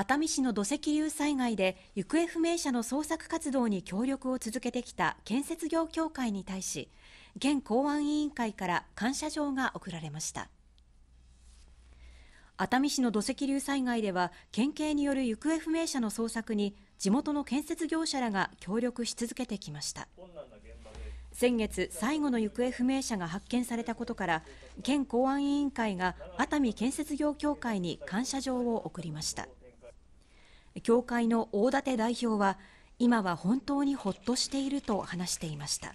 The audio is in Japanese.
熱海市の土石流災害で行方不明者の捜索活動に協力を続けてきた建設業協会に対し県公安委員会から感謝状が贈られました熱海市の土石流災害では県警による行方不明者の捜索に地元の建設業者らが協力し続けてきました先月最後の行方不明者が発見されたことから県公安委員会が熱海建設業協会に感謝状を贈りました教会の大館代表は今は本当にほっとしていると話していました。